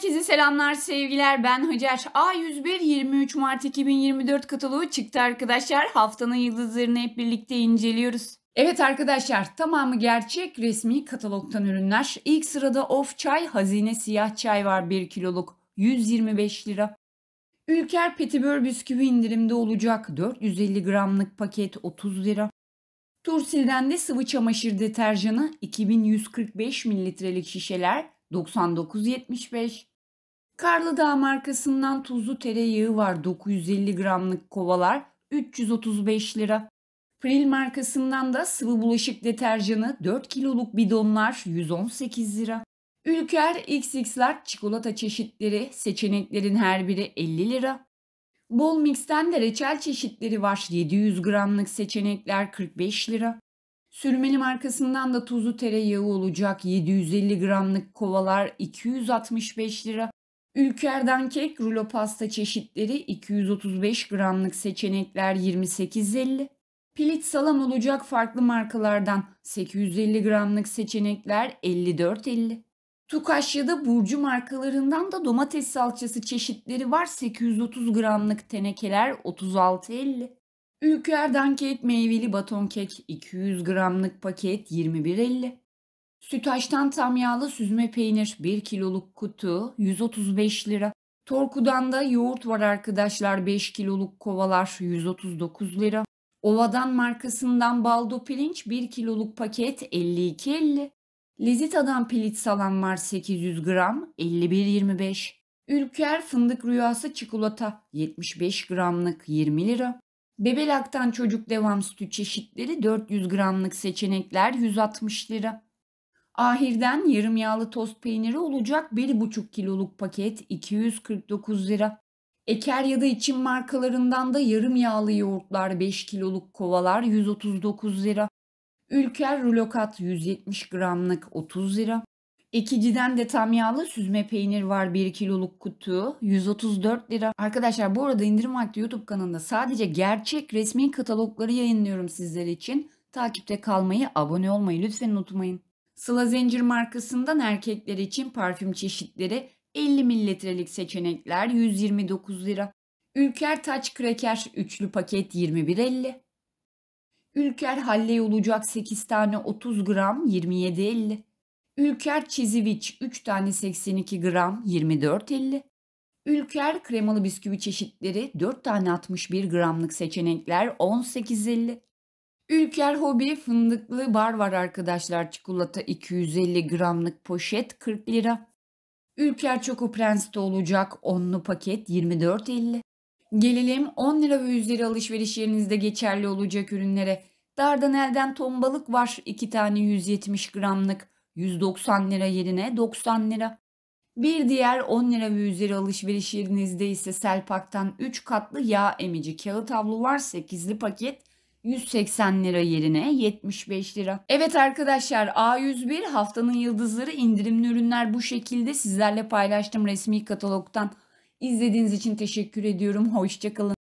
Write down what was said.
Herkese selamlar sevgiler ben Hacer. A101 23 Mart 2024 kataloğu çıktı arkadaşlar. Haftanın yıldızlarını hep birlikte inceliyoruz. Evet arkadaşlar tamamı gerçek resmi katalogtan ürünler. İlk sırada of çay hazine siyah çay var 1 kiloluk 125 lira. Ülker Petibör bisküvi indirimde olacak 450 gramlık paket 30 lira. Tursil'den de sıvı çamaşır deterjanı 2145 mililitrelik şişeler 99.75. Karlı Dağ markasından tuzlu tereyağı var 950 gramlık kovalar 335 lira. Pril markasından da sıvı bulaşık deterjanı 4 kiloluk bidonlar 118 lira. Ülker XX'ler çikolata çeşitleri seçeneklerin her biri 50 lira. Bol Mix'ten de reçel çeşitleri var 700 gramlık seçenekler 45 lira. Sürmeli markasından da tuzlu tereyağı olacak 750 gramlık kovalar 265 lira. Ülkerden kek, rulo pasta çeşitleri 235 gramlık seçenekler 28.50. Pilit salam olacak farklı markalardan 850 gramlık seçenekler 54.50. Tukaşya'da Burcu markalarından da domates salçası çeşitleri var 830 gramlık tenekeler 36.50. Ülkerden kek meyveli baton kek 200 gramlık paket 21.50. Sütaştan tam yağlı süzme peynir 1 kiloluk kutu 135 lira. Torku'dan da yoğurt var arkadaşlar 5 kiloluk kovalar 139 lira. Ovadan markasından baldo pirinç 1 kiloluk paket 52.50. Lezita'dan pilit salam var 800 gram 51.25. Ülker fındık rüyası çikolata 75 gramlık 20 lira. Bebelaktan çocuk devam sütü çeşitleri 400 gramlık seçenekler 160 lira. Ahirden yarım yağlı tost peyniri olacak 1,5 kiloluk paket 249 lira. Eker ya da içim markalarından da yarım yağlı yoğurtlar 5 kiloluk kovalar 139 lira. Ülker rulokat 170 gramlık 30 lira. Ekiciden de tam yağlı süzme peynir var 1 kiloluk kutu 134 lira. Arkadaşlar bu arada indirim vakti YouTube kanalında sadece gerçek resmi katalogları yayınlıyorum sizler için. Takipte kalmayı, abone olmayı lütfen unutmayın. Sıla Zincir markasından erkekler için parfüm çeşitleri 50 mililitrelik seçenekler 129 lira. Ülker Taç Kreker üçlü paket 21.50. Ülker Halle olacak 8 tane 30 gram 27.50. Ülker çiziviç 3 tane 82 gram 24.50. Ülker kremalı bisküvi çeşitleri 4 tane 61 gramlık seçenekler 18.50. Ülker Hobi fındıklı bar var arkadaşlar. Çikolata 250 gramlık poşet 40 lira. Ülker Çoko Prens'te olacak 10'lu paket 24.50. Gelelim 10 lira ve üzeri alışveriş yerinizde geçerli olacak ürünlere. Dardanel'den ton balık var 2 tane 170 gramlık 190 lira yerine 90 lira. Bir diğer 10 lira ve üzeri alışveriş yerinizde ise Selpak'tan 3 katlı yağ emici kağıt havlu var 8'li paket 180 lira yerine 75 lira. Evet arkadaşlar A101 haftanın yıldızları indirimli ürünler bu şekilde sizlerle paylaştım resmi katalogtan. İzlediğiniz için teşekkür ediyorum. Hoşçakalın.